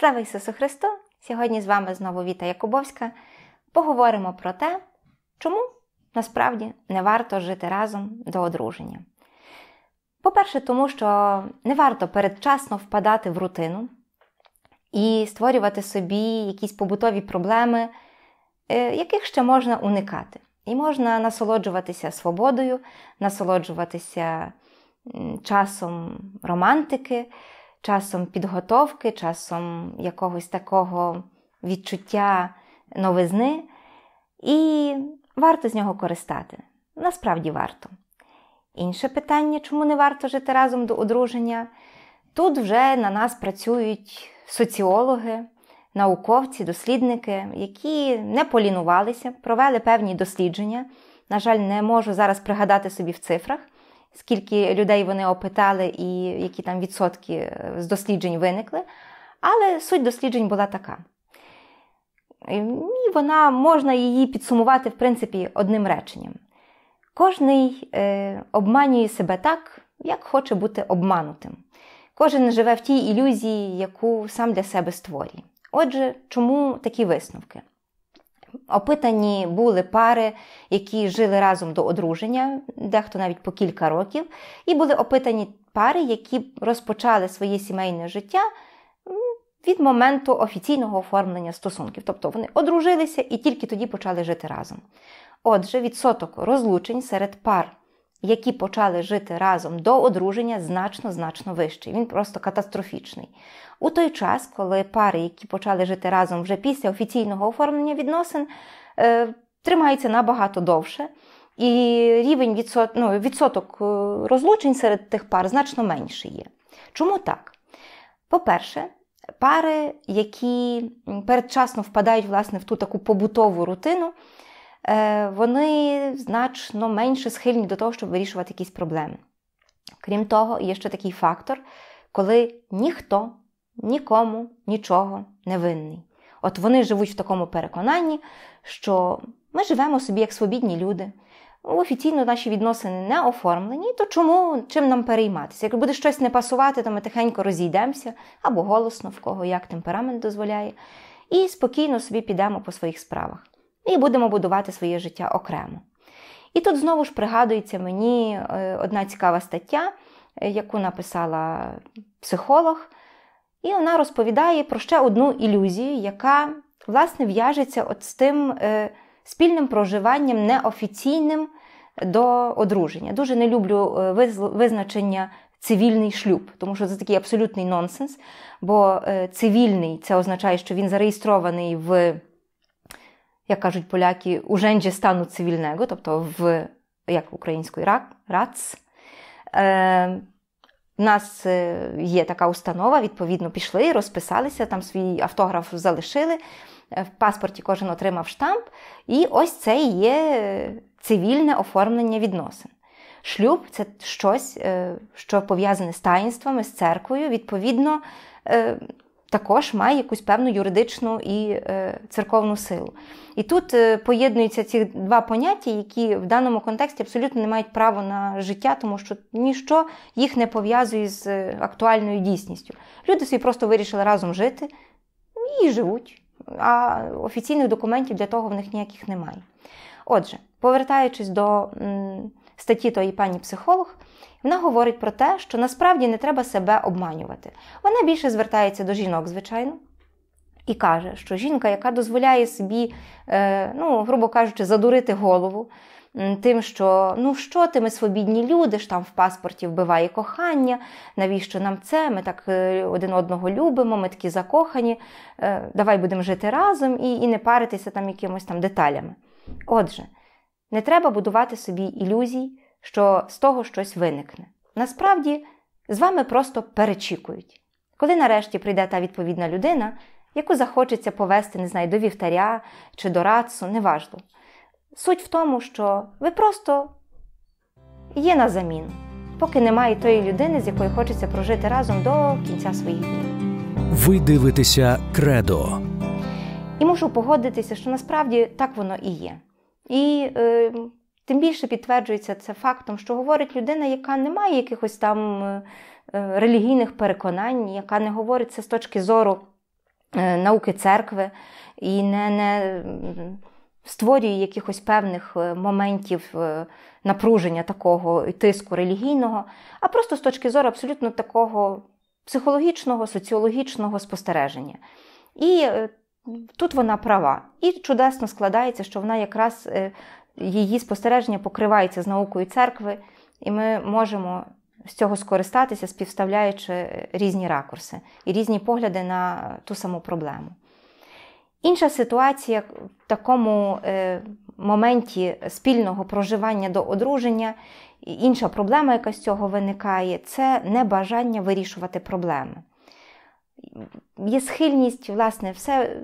Слава Ісусу Христу! Сьогодні з вами знову Віта Якубовська. Поговоримо про те, чому насправді не варто жити разом до одруження. По-перше, тому що не варто передчасно впадати в рутину і створювати собі якісь побутові проблеми, е, яких ще можна уникати. І можна насолоджуватися свободою, насолоджуватися часом романтики часом підготовки, часом якогось такого відчуття новизни, і варто з нього користати. Насправді варто. Інше питання, чому не варто жити разом до одруження? Тут вже на нас працюють соціологи, науковці, дослідники, які не полінувалися, провели певні дослідження. На жаль, не можу зараз пригадати собі в цифрах скільки людей вони опитали і які там відсотки е, з досліджень виникли. Але суть досліджень була така. Е, і вона можна її підсумувати, в принципі, одним реченням. Кожний е, обманює себе так, як хоче бути обманутим. Кожен живе в тій ілюзії, яку сам для себе створює. Отже, чому такі висновки? Опитані були пари, які жили разом до одруження, дехто навіть по кілька років, і були опитані пари, які розпочали своє сімейне життя від моменту офіційного оформлення стосунків. Тобто вони одружилися і тільки тоді почали жити разом. Отже, відсоток розлучень серед пар які почали жити разом до одруження, значно значно вищий. Він просто катастрофічний. У той час, коли пари, які почали жити разом вже після офіційного оформлення відносин, е, тримаються набагато довше. І рівень відсот... ну, відсоток е, розлучень серед тих пар значно менший є. Чому так? По-перше, пари, які передчасно впадають власне, в ту таку побутову рутину, Е, вони значно менше схильні до того, щоб вирішувати якісь проблеми. Крім того, є ще такий фактор, коли ніхто нікому нічого не винний. От вони живуть в такому переконанні, що ми живемо собі як свобідні люди. Офіційно наші відносини не оформлені, то чому чим нам перейматися? Якщо буде щось не пасувати, то ми тихенько розійдемося або голосно, в кого як темперамент дозволяє, і спокійно собі підемо по своїх справах і будемо будувати своє життя окремо. І тут знову ж пригадується мені е, одна цікава стаття, е, яку написала психолог, і вона розповідає про ще одну ілюзію, яка, власне, в'яжеться от з тим е, спільним проживанням неофіційним до одруження. Дуже не люблю визначення. Цивільний шлюб, тому що це такий абсолютний нонсенс, бо цивільний це означає, що він зареєстрований в як кажуть поляки, Urzędzie Стану Цивільного, тобто в як українською РАЦ. Е, у нас е, є така установа, відповідно, пішли, розписалися, там свій автограф залишили. Е, в паспорті кожен отримав штамп, і ось це і є цивільне оформлення відносин. Шлюб це щось, е, що пов'язане з таїнствами, з церквою. Відповідно, також має якусь певну юридичну і е, церковну силу. І тут е, поєднуються ці два поняття, які в даному контексті абсолютно не мають права на життя, тому що ніщо їх не пов'язує з е, актуальною дійсністю. Люди собі просто вирішили разом жити і живуть, а офіційних документів для того в них ніяких немає. Отже, повертаючись до статті тої пані психолог, вона говорить про те, що насправді не треба себе обманювати. Вона більше звертається до жінок, звичайно. І каже, що жінка, яка дозволяє собі, е, ну, грубо кажучи, задурити голову тим, що ну що ти, ми свобідні люди, ж там в паспорті вбиває кохання, навіщо нам це? Ми так е, один одного любимо, ми такі закохані, е, давай будемо жити разом і і не паритися там якимось там деталями. Отже, не треба будувати собі ілюзій, що з того щось виникне. Насправді, з вами просто перечікують. Коли нарешті прийде та відповідна людина, яку захочеться повести, не знаю, до вівтаря чи до радсу, неважливо. Суть в тому, що ви просто є на заміну, поки немає тої людини, з якою хочеться прожити разом до кінця своїх днів. Ви дивитеся кредо. І мушу погодитися, що насправді так воно і є. І е, Тим більше підтверджується це фактом, що говорить людина, яка не має якихось там е, е, релігійних переконань, яка не говорить це з точки зору е, науки церкви і не не створює якихось певних моментів напруження такого тиску релігійного, а просто з точки зору абсолютно такого психологічного, соціологічного спостереження. І Тут вона права. І чудесно складається, що вона якраз її спостереження покривається з наукою церкви, і ми можемо з цього скористатися, співставляючи різні ракурси і різні погляди на ту саму проблему. Інша ситуація в такому е, моменті спільного проживання до одруження, інша проблема, яка з цього виникає, це небажання вирішувати проблеми. Є схильність, власне, все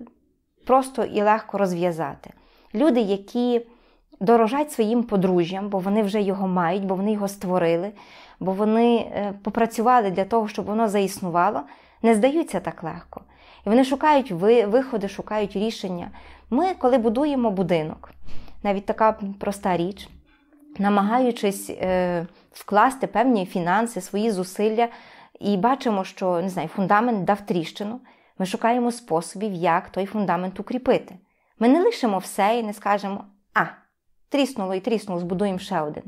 просто і легко розв'язати. Люди, які дорожать своїм подружжям, бо вони вже його мають, бо вони його створили, бо вони е, попрацювали для того, щоб воно заіснувало, не здаються так легко. І вони шукають виходи, шукають рішення. Ми, коли будуємо будинок, навіть така проста річ, намагаючись е, вкласти певні фінанси, свої зусилля, і бачимо, що не знаю, фундамент дав тріщину. Ми шукаємо способів, як той фундамент укріпити. Ми не лишимо все і не скажемо а. Тріснуло і тріснуло, збудуємо ще один.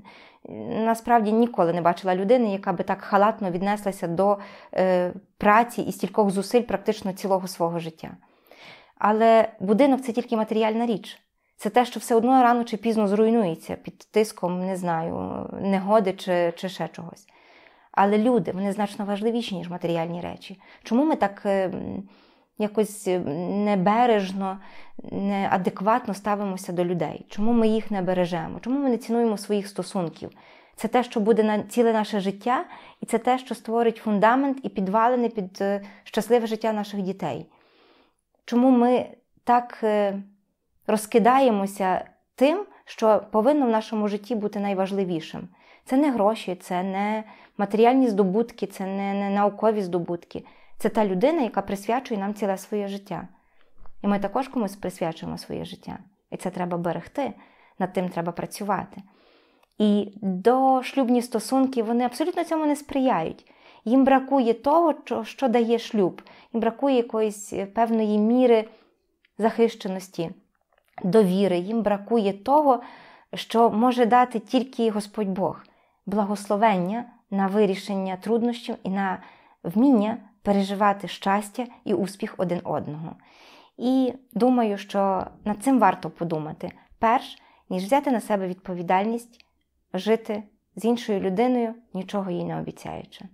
Насправді ніколи не бачила людини, яка би так халатно віднеслася до е, праці і стількох зусиль практично цілого свого життя. Але будинок це тільки матеріальна річ. Це те, що все одно рано чи пізно зруйнується під тиском, не знаю, негоди чи, чи ще чогось. Але люди вони значно важливіші, ніж матеріальні речі. Чому ми так. Е, якось е, небережно, неадекватно ставимося до людей. Чому ми їх не бережемо? Чому ми не цінуємо своїх стосунків? Це те, що буде на ціле наше життя, і це те, що створить фундамент і підвалини під е, щасливе життя наших дітей. Чому ми так е, розкидаємося тим, що повинно в нашому житті бути найважливішим? Це не гроші, це не матеріальні здобутки, це не, не наукові здобутки, це та людина, яка присвячує нам ціле своє життя. І ми також комусь присвячуємо своє життя. І це треба берегти, над тим треба працювати. І дошлюбні стосунки вони абсолютно цьому не сприяють. Їм бракує того, що, що дає шлюб, їм бракує якоїсь е, певної міри захищеності, довіри, їм бракує того, що може дати тільки Господь Бог благословення на вирішення труднощів і на вміння переживати щастя і успіх один одного. І думаю, що над цим варто подумати, перш ніж взяти на себе відповідальність жити з іншою людиною, нічого їй не обіцяючи.